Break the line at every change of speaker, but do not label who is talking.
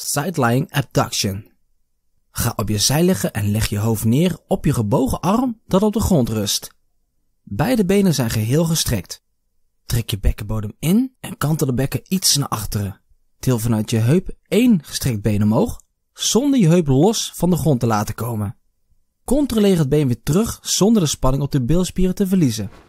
Sidelying Abduction. Ga op je zij liggen en leg je hoofd neer op je gebogen arm dat op de grond rust. Beide benen zijn geheel gestrekt. Trek je bekkenbodem in en kantel de bekken iets naar achteren. Til vanuit je heup één gestrekt been omhoog, zonder je heup los van de grond te laten komen. Controleer het been weer terug zonder de spanning op de bilspieren te verliezen.